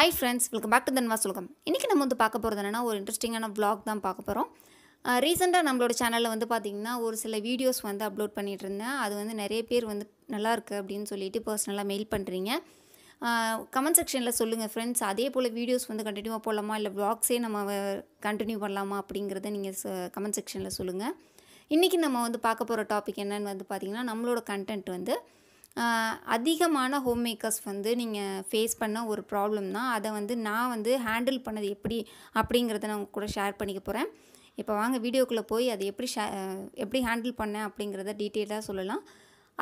hi friends welcome back to தன்வா சுலகம் இன்றைக்கி நம்ம வந்து பார்க்க போகிறது என்னென்னா ஒரு இன்ட்ரெஸ்டிங்கான விளாக் தான் பார்க்க போகிறோம் ரீசெண்டாக நம்மளோட சேனலில் வந்து பார்த்திங்கன்னா ஒரு சில வீடியோஸ் வந்து அப்லோட் பண்ணிகிட்டு இருந்தேன் அது வந்து நிறைய பேர் வந்து நல்லாயிருக்கு அப்படின்னு சொல்லிட்டு பர்சனலாக மெயில் பண்ணுறீங்க கமெண்ட் செக்ஷனில் சொல்லுங்கள் ஃப்ரெண்ட்ஸ் அதே போல் வீடியோஸ் வந்து கண்டினியூவாக போடலாமா இல்லை விளாக்ஸே நம்ம கண்டினியூ பண்ணலாமா அப்படிங்கிறத நீங்கள் கமெண்ட் செக்ஷனில் சொல்லுங்கள் இன்றைக்கி நம்ம வந்து பார்க்க போகிற டாபிக் என்னென்னு வந்து பார்த்திங்கன்னா நம்மளோட கண்டென்ட் வந்து அதிகமான ஹோம் மேக்கர்ஸ் வந்து நீங்கள் ஃபேஸ் பண்ண ஒரு ப்ராப்ளம் தான் அதை வந்து நான் வந்து ஹேண்டில் பண்ணது எப்படி அப்படிங்கிறத நான் உங்கள் கூட ஷேர் பண்ணிக்க போகிறேன் இப்போ வாங்க வீடியோக்குள்ளே போய் அதை எப்படி ஷே எப்படி ஹேண்டில் பண்ணேன் அப்படிங்கிறத டீட்டெயிலாக சொல்லலாம்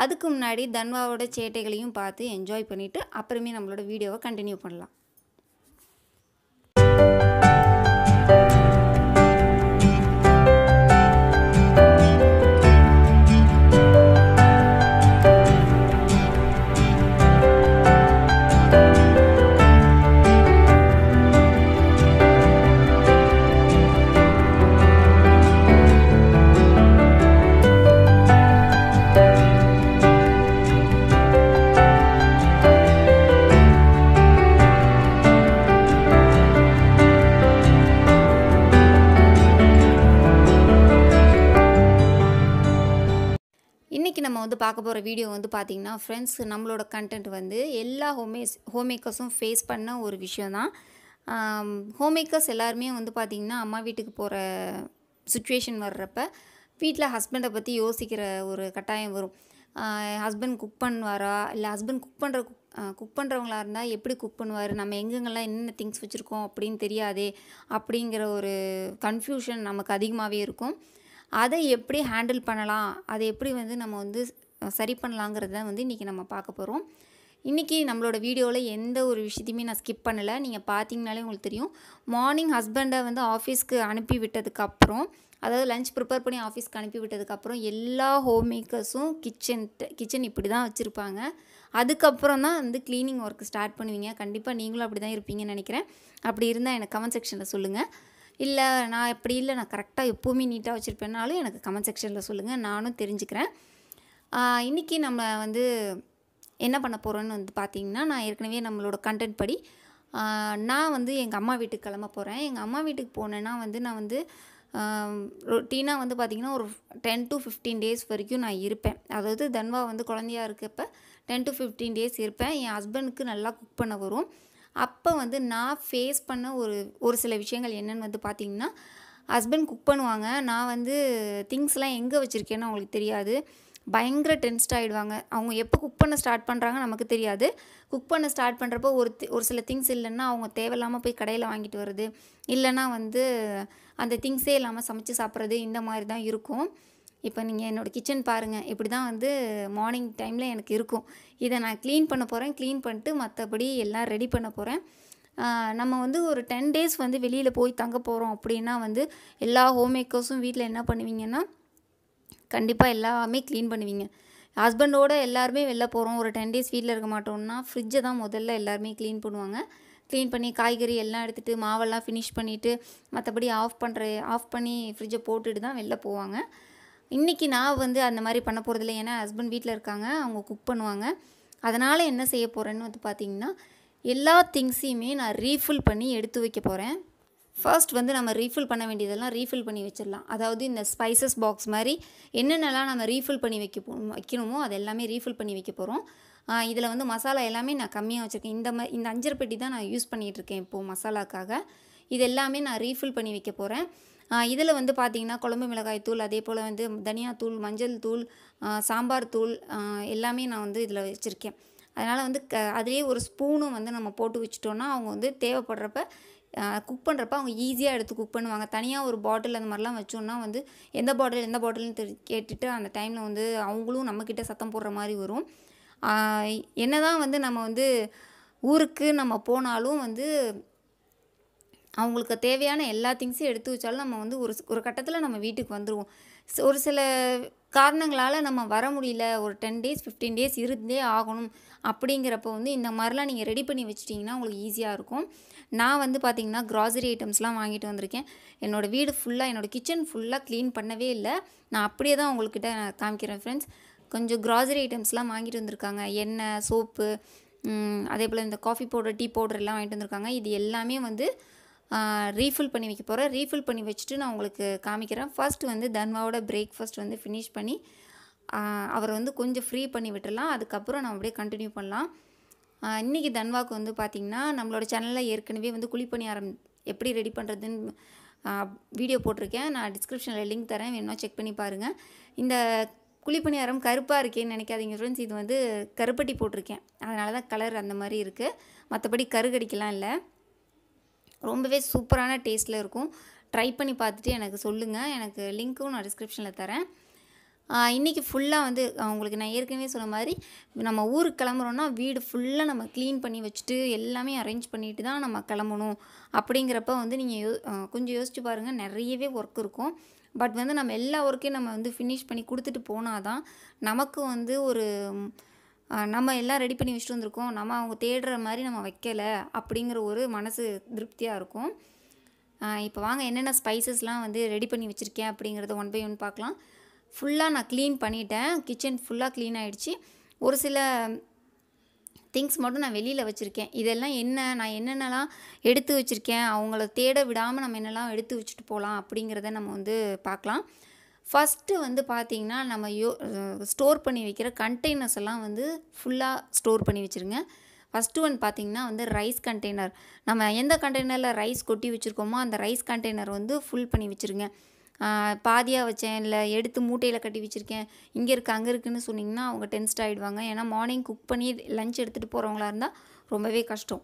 அதுக்கு முன்னாடி தன்வாவோட சேட்டைகளையும் பார்த்து என்ஜாய் பண்ணிவிட்டு அப்புறமே நம்மளோட வீடியோவை கண்டினியூ பண்ணலாம் பார்க்க போகிற வீடியோ வந்து பார்த்திங்கன்னா ஃப்ரெண்ட்ஸ் நம்மளோட கண்டென்ட் வந்து எல்லா ஹோம்மேஸ் ஹோம்மேக்கர்ஸும் ஃபேஸ் பண்ண ஒரு விஷயம் தான் ஹோம்மேக்கர்ஸ் எல்லாருமே வந்து பார்த்திங்கன்னா அம்மா வீட்டுக்கு போகிற சுச்சுவேஷன் வர்றப்ப வீட்டில் ஹஸ்பண்டை பற்றி யோசிக்கிற ஒரு கட்டாயம் வரும் ஹஸ்பண்ட் குக் பண்ணுவாரா இல்லை ஹஸ்பண்ட் குக் பண்ணுற குக் குக் பண்ணுறவங்களா இருந்தால் எப்படி குக் பண்ணுவார் நம்ம எங்கெங்கெல்லாம் என்னென்ன திங்ஸ் வச்சுருக்கோம் அப்படின்னு தெரியாதே அப்படிங்கிற ஒரு கன்ஃபியூஷன் நமக்கு அதிகமாகவே இருக்கும் அதை எப்படி ஹேண்டில் பண்ணலாம் அதை எப்படி வந்து நம்ம வந்து சரி பண்ணலாங்கிறது தான் வந்து இன்றைக்கி நம்ம பார்க்க போகிறோம் இன்றைக்கி நம்மளோட வீடியோவில் எந்த ஒரு விஷயத்தையுமே நான் ஸ்கிப் பண்ணலை நீங்கள் பார்த்தீங்கனாலே உங்களுக்கு தெரியும் மார்னிங் ஹஸ்பண்டை வந்து ஆஃபீஸ்க்கு அனுப்பி விட்டதுக்கப்புறம் அதாவது லஞ்ச் ப்ரிப்பேர் பண்ணி ஆஃபீஸ்க்கு அனுப்பி விட்டதுக்கப்புறம் எல்லா ஹோம் மேக்கர்ஸும் கிச்சன் கிச்சன் இப்படி தான் வச்சுருப்பாங்க அதுக்கப்புறம் தான் வந்து க்ளீனிங் ஒர்க் ஸ்டார்ட் பண்ணுவீங்க கண்டிப்பாக நீங்களும் அப்படி தான் இருப்பீங்கன்னு நினைக்கிறேன் அப்படி இருந்தால் எனக்கு கமெண்ட் செக்ஷனில் சொல்லுங்கள் இல்லை நான் எப்படி இல்லை நான் கரெக்டாக எப்போவுமே நீட்டாக வச்சுருப்பேன்னாலும் எனக்கு கமெண்ட் செக்ஷனில் சொல்லுங்கள் நானும் தெரிஞ்சுக்கிறேன் இன்றைக்கி நம்ம வந்து என்ன பண்ண போகிறோன்னு வந்து பார்த்திங்கன்னா நான் ஏற்கனவே நம்மளோட கண்டென்ட் படி நான் வந்து எங்கள் அம்மா வீட்டுக்கு கிளம்ப போகிறேன் எங்கள் அம்மா வீட்டுக்கு போனேன்னா வந்து நான் வந்து ரொட்டீனாக வந்து பார்த்திங்கன்னா ஒரு டென் டு ஃபிஃப்டீன் டேஸ் வரைக்கும் நான் இருப்பேன் அதாவது தன்வா வந்து குழந்தையாக இருக்கப்போ டென் டு ஃபிஃப்டீன் டேஸ் இருப்பேன் என் ஹஸ்பண்டுக்கு நல்லா குக் பண்ண வரும் அப்போ வந்து நான் ஃபேஸ் பண்ண ஒரு ஒரு சில விஷயங்கள் என்னென்னு வந்து பார்த்திங்கன்னா ஹஸ்பண்ட் குக் பண்ணுவாங்க நான் வந்து திங்ஸ்லாம் எங்கே வச்சுருக்கேன்னு அவங்களுக்கு தெரியாது பயங்கர டென்ஸ்ட் ஆகிடுவாங்க அவங்க எப்போ குக் பண்ண ஸ்டார்ட் பண்ணுறாங்க நமக்கு தெரியாது குக் பண்ண ஸ்டார்ட் பண்ணுறப்போ ஒரு ஒரு சில திங்ஸ் இல்லைன்னா அவங்க தேவையில்லாமல் போய் கடையில் வாங்கிட்டு வருது இல்லைன்னா வந்து அந்த திங்ஸே இல்லாமல் சமைச்சு சாப்பிட்றது இந்த மாதிரி தான் இருக்கும் இப்போ நீங்கள் என்னோடய கிச்சன் பாருங்கள் இப்படி தான் வந்து மார்னிங் டைமில் எனக்கு இருக்கும் இதை நான் க்ளீன் பண்ண போகிறேன் க்ளீன் பண்ணிட்டு மற்றபடி எல்லாம் ரெடி பண்ண போகிறேன் நம்ம வந்து ஒரு டென் டேஸ் வந்து வெளியில் போய் தங்க போகிறோம் அப்படின்னா வந்து எல்லா ஹோம் மேக்கர்ஸும் வீட்டில் என்ன பண்ணுவீங்கன்னா கண்டிப்பாக எல்லாமே க்ளீன் பண்ணுவீங்க ஹஸ்பண்டோடு எல்லாருமே வெளில போகிறோம் ஒரு டென் டேஸ் வீட்டில் இருக்க மாட்டோம்னா ஃப்ரிட்ஜை தான் முதல்ல எல்லாருமே க்ளீன் பண்ணுவாங்க க்ளீன் பண்ணி காய்கறி எல்லாம் எடுத்துகிட்டு மாவெல்லாம் ஃபினிஷ் பண்ணிவிட்டு மற்றபடி ஆஃப் பண்ணுற ஆஃப் பண்ணி ஃப்ரிட்ஜை போட்டுட்டு தான் வெளில போவாங்க இன்றைக்கி நான் வந்து அந்த மாதிரி பண்ண போகிறதில்ல ஏன்னா ஹஸ்பண்ட் வீட்டில் இருக்காங்க அவங்க குக் பண்ணுவாங்க அதனால் என்ன செய்ய போகிறேன்னு வந்து பார்த்திங்கன்னா எல்லா திங்ஸையுமே நான் ரீஃபில் பண்ணி எடுத்து வைக்க போகிறேன் ஃபர்ஸ்ட் வந்து நம்ம ரீஃபில் பண்ண வேண்டியதெல்லாம் ரீஃபில் பண்ணி வச்சிடலாம் அதாவது இந்த ஸ்பைசஸ் பாக்ஸ் மாதிரி என்னென்னலாம் நம்ம ரீஃபில் பண்ணி வைக்க வைக்கணுமோ அது எல்லாமே ரீஃபில் பண்ணி வைக்க போகிறோம் இதில் வந்து மசாலா எல்லாமே நான் கம்மியாக வச்சுருக்கேன் இந்த மாதிரி இந்த அஞ்சரை பெட்டி தான் நான் யூஸ் பண்ணிகிட்ருக்கேன் இப்போது மசாலாக்காக இது எல்லாமே நான் ரீஃபில் பண்ணி வைக்க போகிறேன் இதில் வந்து பார்த்திங்கன்னா குழம்பு மிளகாய் தூள் அதே போல் வந்து தனியாத்தூள் மஞ்சள் தூள் சாம்பார் தூள் எல்லாமே நான் வந்து இதில் வச்சுருக்கேன் அதனால் வந்து க அதிலே ஒரு ஸ்பூனும் வந்து நம்ம போட்டு வச்சுட்டோன்னா அவங்க வந்து தேவைப்படுறப்ப குக் பண்ணுறப்ப அவங்க ஈஸியாக எடுத்து குக் பண்ணுவாங்க தனியாக ஒரு பாட்டில் அந்த மாதிரிலாம் வச்சோம்னா வந்து எந்த பாட்டில் எந்த பாட்டில்னு தெரி கேட்டுட்டு அந்த டைமில் வந்து அவங்களும் நம்மக்கிட்ட சத்தம் போடுற மாதிரி வரும் என்ன தான் வந்து நம்ம வந்து ஊருக்கு நம்ம போனாலும் வந்து அவங்களுக்கு தேவையான எல்லா திங்ஸையும் எடுத்து வச்சாலும் நம்ம வந்து ஒரு ஒரு கட்டத்தில் நம்ம வீட்டுக்கு வந்துடுவோம் ஒரு சில காரணங்களால் நம்ம வர முடியல ஒரு டென் டேஸ் ஃபிஃப்டீன் டேஸ் இருந்தே ஆகணும் அப்படிங்கிறப்போ வந்து இந்த மாதிரிலாம் நீங்கள் ரெடி பண்ணி வச்சிட்டிங்கன்னா உங்களுக்கு ஈஸியாக இருக்கும் நான் வந்து பார்த்திங்கன்னா க்ராசரி ஐட்டம்ஸ்லாம் வாங்கிட்டு வந்திருக்கேன் என்னோடய வீடு ஃபுல்லாக என்னோடய கிச்சன் ஃபுல்லாக க்ளீன் பண்ணவே இல்லை நான் அப்படியே தான் உங்கள்கிட்ட நான் காமிக்கிறேன் ஃப்ரெண்ட்ஸ் கொஞ்சம் க்ராசரி ஐட்டம்ஸ்லாம் வாங்கிட்டு வந்திருக்காங்க எண்ணெய் சோப்பு அதே போல் இந்த காஃபி பவுடர் டீ பவுடர் எல்லாம் வாங்கிட்டு வந்திருக்காங்க இது எல்லாமே வந்து ரீஃபில் பண்ணி வைக்க போகிறேன் ரீஃபில் பண்ணி வச்சுட்டு நான் உங்களுக்கு காமிக்கிறேன் ஃபஸ்ட்டு வந்து தன்வாவோட பிரேக்ஃபாஸ்ட் வந்து ஃபினிஷ் பண்ணி அவரை வந்து கொஞ்சம் ஃப்ரீ பண்ணி விட்டுடலாம் அதுக்கப்புறம் நம்ம அப்படியே கண்டினியூ பண்ணலாம் இன்றைக்கி தன்வாக்கு வந்து பார்த்திங்கன்னா நம்மளோட சேனலில் ஏற்கனவே வந்து ஆரம் எப்படி ரெடி பண்ணுறதுன்னு வீடியோ போட்டிருக்கேன் நான் டிஸ்கிரிப்ஷனில் லிங்க் தரேன் வேணும் செக் பண்ணி பாருங்கள் இந்த குழிப்பணியாரம் கருப்பாக இருக்கேன்னு நினைக்காதீங்க ஃப்ரெண்ட்ஸ் இது வந்து கருப்பட்டி போட்டிருக்கேன் அதனால தான் கலர் அந்த மாதிரி இருக்குது மற்றபடி கருகடிக்கலாம் இல்லை ரொம்பவே சூப்பரான டேஸ்ட்டில் இருக்கும் ட்ரை பண்ணி பார்த்துட்டு எனக்கு சொல்லுங்கள் எனக்கு லிங்க்கும் நான் டிஸ்கிரிப்ஷனில் தரேன் இன்றைக்கி ஃபுல்லாக வந்து உங்களுக்கு நான் ஏற்கனவே சொன்ன மாதிரி நம்ம ஊருக்கு கிளம்புறோன்னா வீடு ஃபுல்லாக நம்ம க்ளீன் பண்ணி வச்சுட்டு எல்லாமே அரேஞ்ச் பண்ணிட்டு தான் நம்ம கிளம்பணும் அப்படிங்கிறப்ப வந்து நீங்கள் யோ கொஞ்சம் யோசிச்சு பாருங்கள் நிறையவே ஒர்க் இருக்கும் பட் வந்து நம்ம எல்லா ஒர்க்கையும் நம்ம வந்து ஃபினிஷ் பண்ணி கொடுத்துட்டு போனால் தான் நமக்கு வந்து ஒரு நம்ம எல்லாம் ரெடி பண்ணி வச்சுட்டு வந்திருக்கோம் நம்ம அவங்க தேடுற மாதிரி நம்ம வைக்கலை அப்படிங்கிற ஒரு மனசு திருப்தியாக இருக்கும் இப்போ வாங்க என்னென்ன ஸ்பைசஸ்லாம் வந்து ரெடி பண்ணி வச்சுருக்கேன் அப்படிங்கிறத ஒன் பை ஒன் பார்க்கலாம் ஃபுல்லாக நான் க்ளீன் பண்ணிட்டேன் கிச்சன் ஃபுல்லாக க்ளீன் ஆகிடுச்சு ஒரு சில திங்ஸ் மட்டும் நான் வெளியில் வச்சுருக்கேன் இதெல்லாம் என்ன நான் என்னென்னலாம் எடுத்து வச்சுருக்கேன் அவங்கள தேட விடாமல் நம்ம என்னெல்லாம் எடுத்து வச்சுட்டு போகலாம் அப்படிங்கிறத நம்ம வந்து பார்க்கலாம் ஃபஸ்ட்டு வந்து பார்த்திங்கன்னா நம்ம யோ ஸ்டோர் பண்ணி வைக்கிற கண்டெய்னர்ஸ் எல்லாம் வந்து ஃபுல்லாக ஸ்டோர் பண்ணி வச்சுருங்க ஃபஸ்ட்டு ஒன் பார்த்திங்கன்னா வந்து ரைஸ் கண்டெய்னர் நம்ம எந்த கண்டெய்னரில் ரைஸ் கொட்டி வச்சுருக்கோமோ அந்த ரைஸ் கண்டெய்னர் வந்து ஃபுல் பண்ணி வச்சுருங்க பாதியாக வச்சேன் இல்லை எடுத்து மூட்டையில் கட்டி வச்சுருக்கேன் இங்கே இருக்குது அங்கே இருக்குதுன்னு சொன்னிங்கன்னா அவங்க டென்ஸ்ட் ஆகிடுவாங்க ஏன்னா மார்னிங் குக் பண்ணி லஞ்ச் எடுத்துகிட்டு போகிறவங்களா இருந்தால் ரொம்பவே கஷ்டம்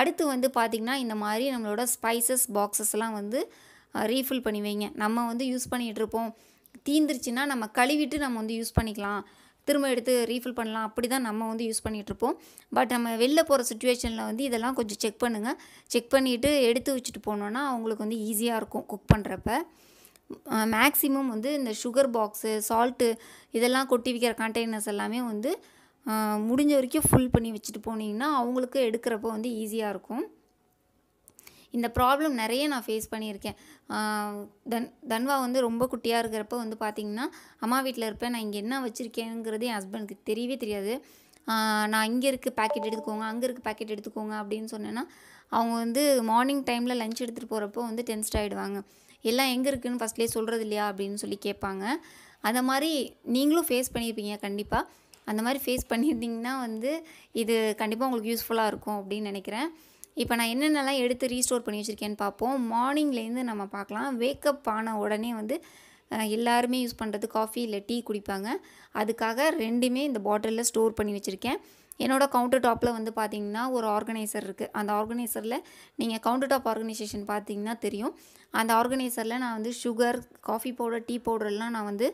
அடுத்து வந்து பார்த்திங்கன்னா இந்த மாதிரி நம்மளோட ஸ்பைசஸ் பாக்ஸஸ்லாம் வந்து ரீஃபில் பண்ணி வைங்க நம்ம வந்து யூஸ் பண்ணிகிட்ருப்போம் தீந்துருச்சுன்னா நம்ம கழுவிட்டு நம்ம வந்து யூஸ் பண்ணிக்கலாம் திரும்ப எடுத்து ரீஃபில் பண்ணலாம் அப்படி தான் நம்ம வந்து யூஸ் பண்ணிகிட்ருப்போம் பட் நம்ம வெளில போகிற சுச்சுவேஷனில் வந்து இதெல்லாம் கொஞ்சம் செக் பண்ணுங்கள் செக் பண்ணிவிட்டு எடுத்து வச்சுட்டு போனோன்னா அவங்களுக்கு வந்து ஈஸியாக இருக்கும் குக் பண்ணுறப்ப மேக்ஸிமம் வந்து இந்த சுகர் பாக்ஸு சால்ட்டு இதெல்லாம் கொட்டி வைக்கிற கண்டெய்னர்ஸ் எல்லாமே வந்து முடிஞ்ச வரைக்கும் ஃபுல் பண்ணி வச்சுட்டு போனீங்கன்னா அவங்களுக்கு எடுக்கிறப்போ வந்து ஈஸியாக இருக்கும் இந்த ப்ராப்ளம் நிறைய நான் ஃபேஸ் பண்ணியிருக்கேன் தன் தன்வா வந்து ரொம்ப குட்டியாக இருக்கிறப்ப வந்து பார்த்திங்கன்னா அம்மா வீட்டில் இருப்பேன் நான் இங்கே என்ன வச்சுருக்கேங்கிறது என் ஹஸ்பண்டுக்கு தெரியவே தெரியாது நான் இங்கே இருக்க பேக்கெட் எடுத்துக்கோங்க அங்கே இருக்க பேக்கெட் எடுத்துக்கோங்க அப்படின்னு சொன்னேன்னா அவங்க வந்து மார்னிங் டைமில் லஞ்ச் எடுத்துகிட்டு போகிறப்போ வந்து டென்ஸ்ட் ஆகிடுவாங்க எல்லாம் எங்கே இருக்குதுன்னு ஃபஸ்ட்லேயே சொல்கிறது இல்லையா அப்படின்னு சொல்லி கேட்பாங்க அந்த மாதிரி நீங்களும் ஃபேஸ் பண்ணியிருப்பீங்க கண்டிப்பாக அந்த மாதிரி ஃபேஸ் பண்ணியிருந்தீங்கன்னா வந்து இது கண்டிப்பாக உங்களுக்கு யூஸ்ஃபுல்லாக இருக்கும் அப்படின்னு நினைக்கிறேன் இப்போ நான் என்னென்னலாம் எடுத்து ரீஸ்டோர் பண்ணி வச்சுருக்கேன்னு பார்ப்போம் மார்னிங்லேருந்து நம்ம பார்க்கலாம் வேக்கப் ஆன உடனே வந்து எல்லாருமே யூஸ் பண்ணுறது காஃபி இல்லை டீ குடிப்பாங்க அதுக்காக ரெண்டுமே இந்த பாட்டிலில் ஸ்டோர் பண்ணி வச்சுருக்கேன் என்னோடய கவுண்டர் டாப்பில் வந்து பார்த்திங்கன்னா ஒரு ஆர்கனைசர் இருக்குது அந்த ஆர்கனைசரில் நீங்கள் கவுண்டர் டாப் ஆர்கனைசேஷன் பார்த்தீங்கன்னா தெரியும் அந்த ஆர்கனைசரில் நான் வந்து சுகர் காஃபி பவுடர் டீ பவுடர்லாம் நான் வந்து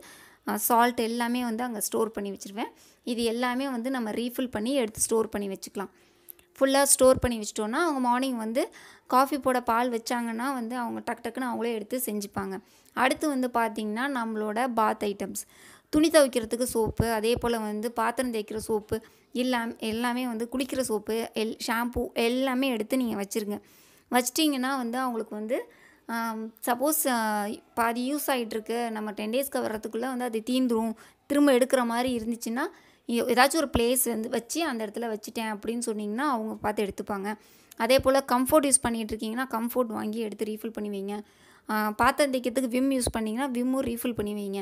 சால்ட் எல்லாமே வந்து அங்கே ஸ்டோர் பண்ணி வச்சுருவேன் இது எல்லாமே வந்து நம்ம ரீஃபில் பண்ணி எடுத்து ஸ்டோர் பண்ணி வச்சுக்கலாம் ஃபுல்லாக ஸ்டோர் பண்ணி வச்சிட்டோம்னா அவங்க மார்னிங் வந்து காஃபி போட பால் வச்சாங்கன்னா வந்து அவங்க டக் டக்குன்னு அவங்களே எடுத்து செஞ்சுப்பாங்க அடுத்து வந்து பார்த்திங்கன்னா நம்மளோட பாத் ஐட்டம்ஸ் துணி துவைக்கிறதுக்கு சோப்பு அதே போல் வந்து பாத்திரம் தேய்க்கிற சோப்பு எல்லாம் எல்லாமே வந்து குளிக்கிற சோப்பு எல் ஷாம்பு எல்லாமே எடுத்து நீங்கள் வச்சுருங்க வச்சிட்டிங்கன்னா வந்து அவங்களுக்கு வந்து சப்போஸ் பாதி யூஸ் ஆகிட்டுருக்கு நம்ம டென் டேஸ்க்கு வர்றதுக்குள்ளே வந்து அது தீந்துரும் திரும்ப எடுக்கிற மாதிரி இருந்துச்சுன்னா ஏதாச்சும் ஒரு பிளேஸ் வந்து வச்சு அந்த இடத்துல வச்சுட்டேன் அப்படின்னு சொன்னிங்கன்னா அவங்க பார்த்து எடுத்துப்பாங்க அதே போல் கம்ஃபோர்ட் யூஸ் பண்ணிகிட்டு இருக்கீங்கன்னா கம்ஃபோர்ட் வாங்கி எடுத்து ரீஃபில் பண்ணி வைங்க பாத்திரம் தைக்கிறதுக்கு விம் யூஸ் பண்ணிங்கன்னா விம்மும் ரீஃபில் பண்ணி வைங்க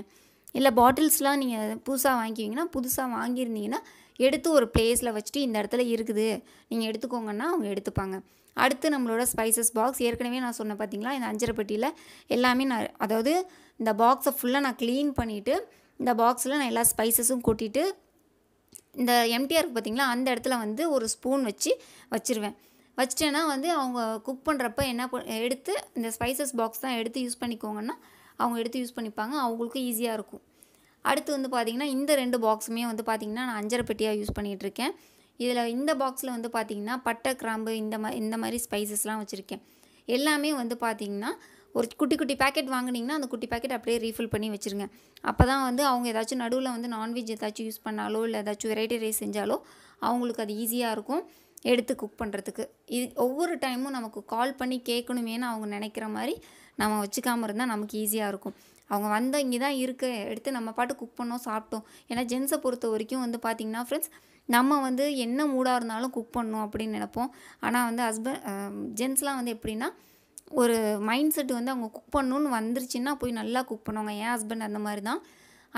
இல்லை பாட்டில்ஸ்லாம் நீங்கள் புதுசாக வாங்கிவிங்கன்னா புதுசாக வாங்கியிருந்தீங்கன்னா எடுத்து ஒரு பிளேஸில் வச்சுட்டு இந்த இடத்துல இருக்குது நீங்கள் எடுத்துக்கோங்கன்னா அவங்க எடுத்துப்பாங்க அடுத்து நம்மளோட ஸ்பைசஸ் பாக்ஸ் ஏற்கனவே நான் சொன்னேன் பார்த்தீங்களா இந்த அஞ்சரை பெட்டியில் எல்லாமே நான் அதாவது இந்த பாக்ஸை ஃபுல்லாக நான் க்ளீன் பண்ணிவிட்டு இந்த பாக்ஸில் நான் எல்லா ஸ்பைசஸும் கொட்டிட்டு இந்த எம்டிஆருக்கு பார்த்திங்களா அந்த இடத்துல வந்து ஒரு ஸ்பூன் வச்சு வச்சுருவேன் வச்சிட்டேன்னா வந்து அவங்க குக் பண்ணுறப்ப என்ன எடுத்து இந்த ஸ்பைசஸ் பாக்ஸ் தான் எடுத்து யூஸ் பண்ணிக்கோங்கன்னா அவங்க எடுத்து யூஸ் பண்ணிப்பாங்க அவங்களுக்கும் ஈஸியாக இருக்கும் அடுத்து வந்து பார்த்திங்கன்னா இந்த ரெண்டு பாக்ஸுமே வந்து பார்த்திங்கன்னா நான் அஞ்சரை பெட்டியாக யூஸ் பண்ணிகிட்ருக்கேன் இதில் இந்த பாக்ஸில் வந்து பார்த்திங்கன்னா பட்டை கிராம்பு இந்த மாதிரி இந்த மாதிரி ஸ்பைசஸ்லாம் வச்சுருக்கேன் எல்லாமே வந்து பார்த்திங்கன்னா ஒரு குட்டி குட்டி பேக்கெட் வாங்கினீங்கன்னா அந்த குட்டி பேக்கெட் அப்படியே ரீஃபில் பண்ணி வச்சுருங்க அப்போ தான் வந்து அவங்க ஏதாச்சும் நடுவில் வந்து நான்வெஜ் ஏதாச்சும் யூஸ் பண்ணாலோ இல்லை ஏதாச்சும் வெரைட்டி ரைஸ் செஞ்சாலோ அவங்களுக்கு அது ஈஸியாக இருக்கும் எடுத்து குக் பண்ணுறதுக்கு இது ஒவ்வொரு டைமும் நமக்கு கால் பண்ணி கேட்கணுமேனு அவங்க நினைக்கிற மாதிரி நம்ம வச்சுக்காமல் இருந்தால் நமக்கு ஈஸியாக இருக்கும் அவங்க வந்து இங்கே தான் இருக்க எடுத்து நம்ம பாட்டு குக் பண்ணோம் சாப்பிட்டோம் ஏன்னா ஜென்ஸை பொறுத்த வரைக்கும் வந்து பார்த்திங்கன்னா ஃப்ரெண்ட்ஸ் நம்ம வந்து என்ன மூடாக இருந்தாலும் குக் பண்ணணும் அப்படின்னு நினப்போம் ஆனால் வந்து ஹஸ்பண்ட் ஜென்ஸ்லாம் வந்து எப்படின்னா ஒரு மைண்ட் செட் வந்து அவங்க குக் பண்ணணுன்னு வந்துருச்சுன்னா போய் நல்லா குக் பண்ணுவாங்க என் ஹஸ்பண்ட் அந்த மாதிரி தான்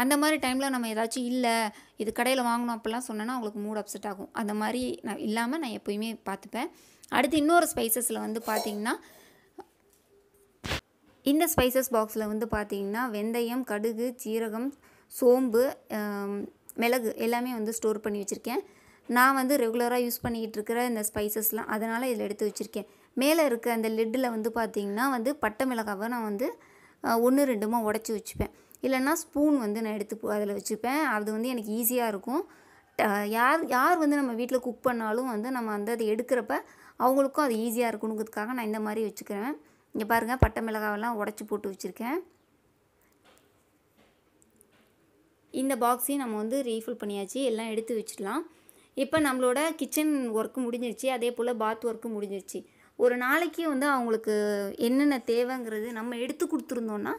அந்த மாதிரி டைமில் நம்ம ஏதாச்சும் இல்லை இது கடையில் வாங்கணும் அப்படிலாம் சொன்னோன்னா அவங்களுக்கு மூட் அப்செட் ஆகும் அந்த மாதிரி நான் இல்லாமல் நான் எப்போயுமே பார்த்துப்பேன் அடுத்து இன்னொரு ஸ்பைசஸில் வந்து பார்த்திங்கன்னா இந்த ஸ்பைசஸ் பாக்ஸில் வந்து பார்த்திங்கன்னா வெந்தயம் கடுகு சீரகம் சோம்பு மிளகு எல்லாமே வந்து ஸ்டோர் பண்ணி வச்சுருக்கேன் நான் வந்து ரெகுலராக யூஸ் பண்ணிக்கிட்டு இருக்கிற இந்த ஸ்பைசஸ்லாம் அதனால் இதில் எடுத்து வச்சுருக்கேன் மேலே இருக்க அந்த லிட்டில் வந்து பார்த்திங்கன்னா வந்து பட்டை மிளகாவை நான் வந்து ஒன்று ரெண்டுமா உடச்சி வச்சுப்பேன் இல்லைன்னா ஸ்பூன் வந்து நான் எடுத்து அதில் வச்சுப்பேன் அது வந்து எனக்கு ஈஸியாக இருக்கும் யார் யார் வந்து நம்ம வீட்டில் குக் பண்ணாலும் வந்து நம்ம வந்து அதை எடுக்கிறப்ப அவங்களுக்கும் அது ஈஸியாக இருக்கணுங்கிறதுக்காக நான் இந்த மாதிரி வச்சுக்கிறேன் இங்கே பாருங்கள் பட்டை மிளகாவெல்லாம் உடச்சி போட்டு வச்சுருக்கேன் இந்த பாக்ஸையும் நம்ம வந்து ரீஃபில் பண்ணியாச்சு எல்லாம் எடுத்து வச்சிடலாம் இப்போ நம்மளோட கிச்சன் ஒர்க்கு முடிஞ்சிருச்சு அதே போல் பாத் ஒர்க்கு முடிஞ்சிருச்சு ஒரு நாளைக்கு வந்து அவங்களுக்கு என்னென்ன தேவைங்கிறது நம்ம எடுத்து கொடுத்துருந்தோன்னா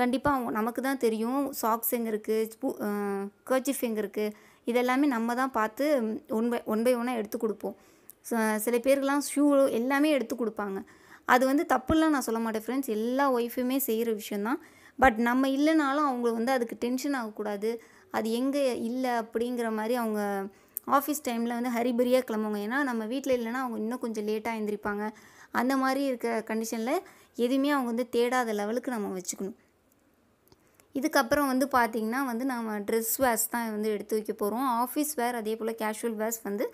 கண்டிப்பாக அவங்க நமக்கு தான் தெரியும் சாக்ஸ் எங்கே இருக்குது கர்ச்சிஃப் எங்கே இருக்குது இதெல்லாமே நம்ம தான் பார்த்து ஒன் பை ஒன் பை ஒன்னாக எடுத்து கொடுப்போம் சில பேருக்கெலாம் ஷூ எல்லாமே எடுத்து கொடுப்பாங்க அது வந்து தப்புலாம் நான் சொல்ல மாட்டேன் ஃப்ரெண்ட்ஸ் எல்லா ஒய்ஃபுமே செய்கிற விஷயந்தான் பட் நம்ம இல்லைனாலும் அவங்க வந்து அதுக்கு டென்ஷன் ஆகக்கூடாது அது எங்கே இல்லை அப்படிங்கிற மாதிரி அவங்க ஆஃபீஸ் டைமில் வந்து ஹரிபரியாக கிளம்புவாங்க ஏன்னா நம்ம வீட்டில் இல்லைன்னா அவங்க இன்னும் கொஞ்சம் லேட்டாக எழுந்திரிப்பாங்க அந்த மாதிரி இருக்க கண்டிஷனில் எதுவுமே அவங்க வந்து தேடாத லெவலுக்கு நம்ம வச்சுக்கணும் இதுக்கப்புறம் வந்து பார்த்திங்கன்னா வந்து நம்ம ட்ரெஸ் வேர்ஸ் தான் வந்து எடுத்து வைக்க போகிறோம் ஆஃபீஸ் வேர் அதே போல் கேஷுவல் வேர்ஸ் வந்து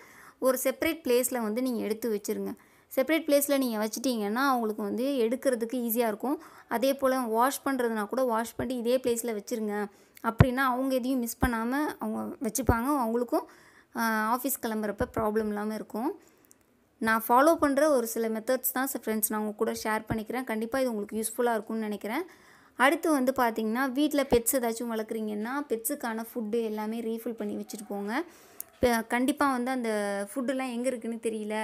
ஒரு செப்பரேட் பிளேஸில் வந்து நீங்கள் எடுத்து வச்சுருங்க செப்பரேட் பிளேஸில் நீங்கள் வச்சுட்டிங்கன்னா அவங்களுக்கு வந்து எடுக்கிறதுக்கு ஈஸியாக இருக்கும் அதே போல் வாஷ் பண்ணுறதுனா கூட வாஷ் பண்ணிட்டு இதே பிளேஸில் வச்சுருங்க அப்படின்னா அவங்க எதையும் மிஸ் பண்ணாமல் அவங்க வச்சுப்பாங்க அவங்களுக்கும் ஆஃபீஸ் கிளம்புறப்ப ப்ராப்ளம் இல்லாமல் இருக்கும் நான் ஃபாலோ பண்ணுற ஒரு சில மெத்தட்ஸ் தான் ஃப்ரெண்ட்ஸ் நான் உங்கள் கூட ஷேர் பண்ணிக்கிறேன் கண்டிப்பாக இது உங்களுக்கு யூஸ்ஃபுல்லாக இருக்கும்னு நினைக்கிறேன் அடுத்து வந்து பார்த்திங்கன்னா வீட்டில் பெட்ஸ் ஏதாச்சும் வளர்க்குறீங்கன்னா பெட்ஸுக்கான ஃபுட்டு எல்லாமே ரீஃபில் பண்ணி வச்சுட்டு போங்க இப்போ கண்டிப்பாக வந்து அந்த ஃபுட்டுலாம் எங்கே இருக்குதுன்னு தெரியல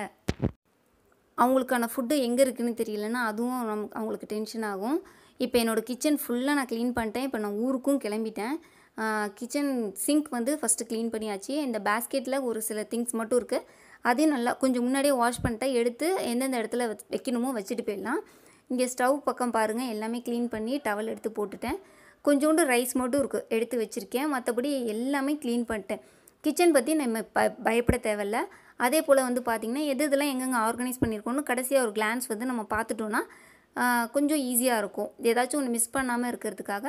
அவங்களுக்கான ஃபுட்டு எங்கே இருக்குதுன்னு தெரியலன்னா அதுவும் நம் அவங்களுக்கு டென்ஷன் ஆகும் இப்போ என்னோடய கிச்சன் ஃபுல்லாக நான் க்ளீன் பண்ணிட்டேன் இப்போ நான் ஊருக்கும் கிளம்பிட்டேன் கிச்சன் சிங்க் வந்து ஃபஸ்ட்டு க்ளீன் பண்ணியாச்சு இந்த பேஸ்கெட்டில் ஒரு சில திங்ஸ் மட்டும் இருக்குது அதையும் நல்லா கொஞ்சம் முன்னாடியே வாஷ் பண்ணிட்டா எடுத்து எந்தெந்த இடத்துல வைக்கணுமோ வச்சுட்டு போயிடலாம் இங்கே ஸ்டவ் பக்கம் பாருங்கள் எல்லாமே க்ளீன் பண்ணி டவல் எடுத்து போட்டுட்டேன் கொஞ்சோண்டு ரைஸ் மட்டும் இருக்குது எடுத்து வச்சுருக்கேன் மற்றபடி எல்லாமே க்ளீன் பண்ணிட்டேன் கிச்சன் பற்றி நம்ம ப பயப்பட தேவையில்ல அதே போல் வந்து பார்த்திங்கன்னா எது இதெல்லாம் எங்கெங்கே ஆர்கனைஸ் பண்ணியிருக்கோன்னு கடைசியாக ஒரு கிளான்ஸ் வந்து நம்ம பார்த்துட்டோன்னா கொஞ்சம் ஈஸியாக இருக்கும் ஏதாச்சும் ஒன்று மிஸ் பண்ணாமல் இருக்கிறதுக்காக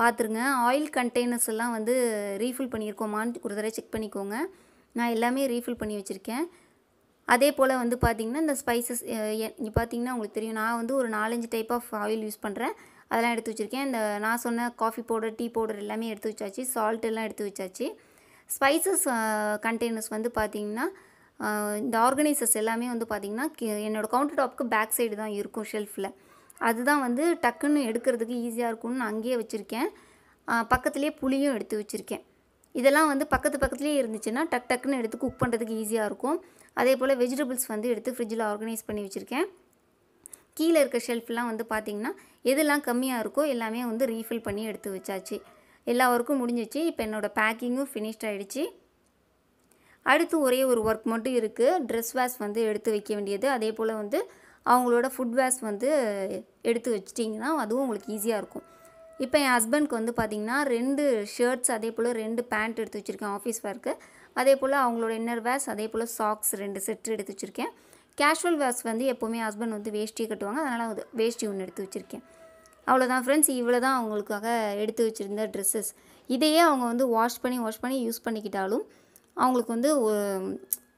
பார்த்துருங்க ஆயில் கண்டெய்னர்ஸ் எல்லாம் வந்து ரீஃபில் பண்ணியிருக்கோமான்னு ஒரு தடவை செக் பண்ணிக்கோங்க நான் எல்லாமே ரீஃபில் பண்ணி வச்சுருக்கேன் அதே போல் வந்து பார்த்திங்கன்னா இந்த ஸ்பைசஸ் இங்கே பார்த்தீங்கன்னா உங்களுக்கு தெரியும் நான் வந்து ஒரு நாலஞ்சு டைப் ஆஃப் ஆயில் யூஸ் பண்ணுறேன் அதெல்லாம் எடுத்து வச்சுருக்கேன் இந்த நான் சொன்ன காஃபி பவுடர் டீ பவுடர் எல்லாமே எடுத்து வச்சாச்சு சால்ட் எல்லாம் எடுத்து வச்சாச்சு ஸ்பைசஸ் கண்டெய்னர்ஸ் வந்து பார்த்திங்கன்னா இந்த ஆர்கனைசர்ஸ் எல்லாமே வந்து பார்த்திங்கன்னா என்னோடய கவுண்டர் டாப்க்கு பேக் சைடு தான் இருக்கும் ஷெல்ஃபில் அதுதான் வந்து டக்குன்னு எடுக்கிறதுக்கு ஈஸியாக இருக்கும்னு நான் அங்கேயே வச்சுருக்கேன் பக்கத்துலேயே புளியும் எடுத்து வச்சுருக்கேன் இதெல்லாம் வந்து பக்கத்து பக்கத்துலேயே இருந்துச்சுன்னா டக் டக்குன்னு எடுத்து குக் பண்ணுறதுக்கு ஈஸியாக இருக்கும் அதே போல் வெஜிடபிள்ஸ் வந்து எடுத்து ஃப்ரிட்ஜில் ஆர்கனைஸ் பண்ணி வச்சுருக்கேன் கீழே இருக்க ஷெல்ஃப்லாம் வந்து பார்த்திங்கன்னா எதெல்லாம் கம்மியாக இருக்கோ எல்லாமே வந்து ரீஃபில் பண்ணி எடுத்து வச்சாச்சு எல்லா ஒர்க்கும் முடிஞ்சிச்சு இப்போ என்னோடய பேக்கிங்கும் ஃபினிஷ்ட் ஆகிடுச்சு அடுத்து ஒரே ஒரு ஒர்க் மட்டும் இருக்குது ட்ரெஸ் வாஷ் வந்து எடுத்து வைக்க வேண்டியது அதே போல் வந்து அவங்களோட ஃபுட் வேஸ் வந்து எடுத்து வச்சிட்டிங்கன்னா அதுவும் உங்களுக்கு ஈஸியாக இருக்கும் இப்போ என் ஹஸ்பண்ட்க்கு வந்து பார்த்திங்கன்னா ரெண்டு ஷர்ட்ஸ் அதே போல் ரெண்டு பேண்ட் எடுத்து வச்சுருக்கேன் ஆஃபீஸ் ஒர்க்கு அதே போல் அவங்களோட இன்னர் வேர்ஸ் அதே போல் சாக்ஸ் ரெண்டு செட் எடுத்து வச்சுருக்கேன் கேஷுவல் வேர்ஸ் வந்து எப்போவுமே ஹஸ்பண்ட் வந்து வேஷ்டியை கட்டுவாங்க அதனால் அது வேஷ்டி ஒன்று எடுத்து வச்சுருக்கேன் அவ்வளோதான் ஃப்ரெண்ட்ஸ் இவ்வளோ தான் அவங்களுக்காக எடுத்து வச்சுருந்த ட்ரெஸ்ஸஸ் இதையே அவங்க வந்து வாஷ் பண்ணி வாஷ் பண்ணி யூஸ் பண்ணிக்கிட்டாலும் அவங்களுக்கு வந்து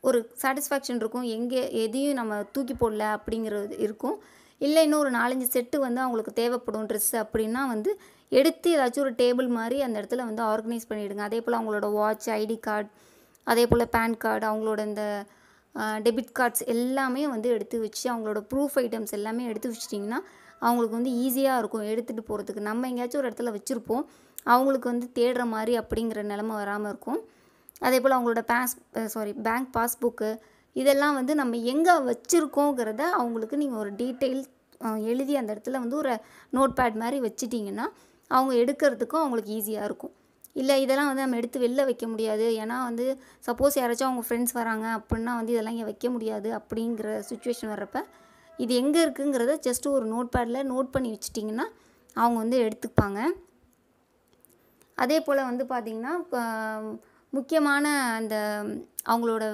ஒரு சாட்டிஸ்ஃபேக்ஷன் இருக்கும் எங்கே எதையும் நம்ம தூக்கி போடல அப்படிங்கிறது இருக்கும் இல்லை இன்னும் ஒரு நாலஞ்சு செட்டு வந்து அவங்களுக்கு தேவைப்படும் ட்ரெஸ் அப்படின்னா வந்து எடுத்து ஏதாச்சும் ஒரு டேபிள் மாதிரி அந்த இடத்துல வந்து ஆர்கனைஸ் பண்ணிவிடுங்க அதே போல் அவங்களோட வாட்ச் ஐடி கார்டு அதே போல் பேன் கார்டு அவங்களோட இந்த டெபிட் கார்ட்ஸ் எல்லாமே வந்து எடுத்து வச்சு அவங்களோட ப்ரூஃப் ஐட்டம்ஸ் எல்லாமே எடுத்து வச்சிட்டிங்கன்னா அவங்களுக்கு வந்து ஈஸியாக இருக்கும் எடுத்துகிட்டு போகிறதுக்கு நம்ம எங்கேயாச்சும் ஒரு இடத்துல வச்சுருப்போம் அவங்களுக்கு வந்து தேடுற மாதிரி அப்படிங்கிற நிலமை வராமல் இருக்கும் அதே போல் அவங்களோட பேஸ் சாரி பேங்க் பாஸ்புக்கு இதெல்லாம் வந்து நம்ம எங்கே வச்சுருக்கோங்கிறத அவங்களுக்கு நீங்கள் ஒரு டீட்டெயில் எழுதி அந்த இடத்துல வந்து ஒரு நோட் பேட் மாதிரி வச்சுட்டிங்கன்னா அவங்க எடுக்கிறதுக்கும் அவங்களுக்கு ஈஸியாக இருக்கும் இல்லை இதெல்லாம் வந்து நம்ம எடுத்து வெளில வைக்க முடியாது ஏன்னா வந்து சப்போஸ் யாராச்சும் அவங்க ஃப்ரெண்ட்ஸ் வராங்க அப்படின்னா வந்து இதெல்லாம் இங்கே வைக்க முடியாது அப்படிங்கிற சுச்சுவேஷன் வர்றப்ப இது எங்கே இருக்குங்கிறத ஜஸ்ட்டு ஒரு நோட் பேடில் நோட் பண்ணி வச்சுட்டிங்கன்னா அவங்க வந்து எடுத்துப்பாங்க அதே போல் வந்து பார்த்திங்கன்னா முக்கியமான அந்த அவங்களோட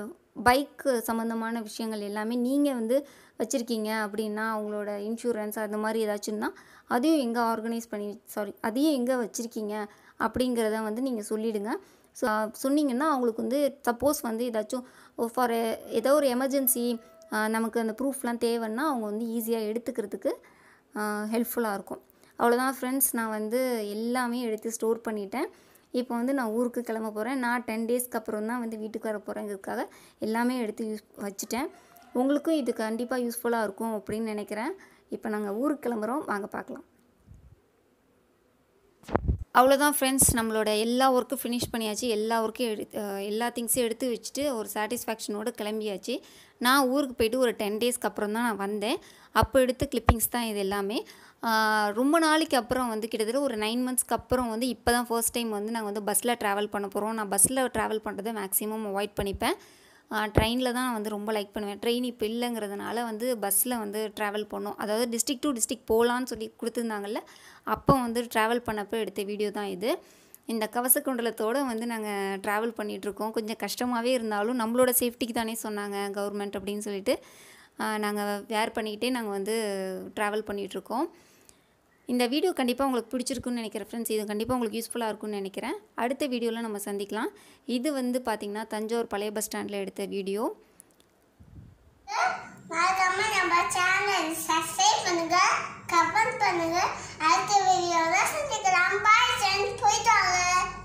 பைக்கு சம்மந்தமான விஷயங்கள் எல்லாமே நீங்கள் வந்து வச்சுருக்கீங்க அப்படின்னா அவங்களோட இன்சூரன்ஸ் அந்த மாதிரி ஏதாச்சும்னா அதையும் எங்கே ஆர்கனைஸ் பண்ணி சாரி அதையும் எங்கே வச்சுருக்கீங்க அப்படிங்கிறத வந்து நீங்கள் சொல்லிவிடுங்க ஸோ சொன்னீங்கன்னா அவங்களுக்கு வந்து சப்போஸ் வந்து ஏதாச்சும் ஃபார் ஏதோ ஒரு எமர்ஜென்சி நமக்கு அந்த ப்ரூஃப்லாம் தேவைன்னா அவங்க வந்து ஈஸியாக எடுத்துக்கிறதுக்கு ஹெல்ப்ஃபுல்லாக இருக்கும் அவ்வளோதான் ஃப்ரெண்ட்ஸ் நான் வந்து எல்லாமே எடுத்து ஸ்டோர் பண்ணிட்டேன் இப்போ வந்து நான் ஊருக்கு கிளம்ப போகிறேன் நான் டென் டேஸ்க்கு அப்புறம் தான் வந்து வீட்டுக்கு வர போகிறேங்கிறதுக்காக எல்லாமே எடுத்து யூஸ் வச்சுட்டேன் உங்களுக்கும் இது கண்டிப்பாக யூஸ்ஃபுல்லாக இருக்கும் அப்படின்னு நினைக்கிறேன் இப்போ நாங்கள் ஊருக்கு கிளம்புறோம் வாங்க பார்க்கலாம் அவ்வளோதான் ஃப்ரெண்ட்ஸ் நம்மளோட எல்லா ஒர்க்கும் ஃபினிஷ் பண்ணியாச்சு எல்லா ஒர்க்கும் எடுத்து எல்லா திங்ஸையும் எடுத்து வச்சுட்டு ஒரு சாட்டிஸ்ஃபேக்ஷனோடு கிளம்பியாச்சு நான் ஊருக்கு போயிட்டு ஒரு டென் டேஸ்க்கு அப்புறம் தான் நான் வந்தேன் அப்போ எடுத்த கிளிப்பிங்ஸ் தான் இது எல்லாமே ரொம்ப நாளைக்கு அப்புறம் வந்து கிட்டத்தட்ட ஒரு நைன் மந்த்ஸ்க்கு அப்புறம் வந்து இப்போ தான் ஃபர்ஸ்ட் டைம் வந்து நாங்கள் வந்து பஸ்ஸில் ட்ராவல் பண்ண போகிறோம் நான் பஸ்ஸில் ட்ராவல் பண்ணுறதை மேக்ஸிமம் அவாய்ட் பண்ணிப்பேன் ட்ரெயினில் தான் நான் வந்து ரொம்ப லைக் பண்ணுவேன் ட்ரெயின் இப்போ இல்லைங்கிறதுனால வந்து பஸ்ஸில் வந்து ட்ராவல் பண்ணோம் அதாவது டிஸ்ட்ரிக் டு டிஸ்ட்ரிக் போகலான்னு சொல்லி கொடுத்துருந்தாங்கல்ல அப்போ வந்து ட்ராவல் பண்ணப்போ எடுத்த வீடியோ தான் இது இந்த கவசக்குண்டலத்தோடு வந்து நாங்கள் ட்ராவல் பண்ணிகிட்ருக்கோம் கொஞ்சம் கஷ்டமாகவே இருந்தாலும் நம்மளோட சேஃப்டிக்கு தானே சொன்னாங்க கவர்மெண்ட் அப்படின்னு சொல்லிட்டு நாங்கள் வேர் பண்ணிக்கிட்டே நாங்கள் வந்து ட்ராவல் பண்ணிகிட்ருக்கோம் இந்த வீடியோ கண்டிப்பாக உங்களுக்கு பிடிச்சிருக்குன்னு நினைக்கிறேன் ஃப்ரெண்ட்ஸ் இது கண்டிப்பாக உங்களுக்கு யூஸ்ஃபுல்லாக இருக்கும்னு நினைக்கிறேன் அடுத்த வீடியோவில் நம்ம சந்திக்கலாம் இது வந்து பார்த்திங்கன்னா தஞ்சாவூர் பழைய பஸ் ஸ்டாண்டில் எடுத்த வீடியோ பண்ணுங்க அடுத்த போயிட்டு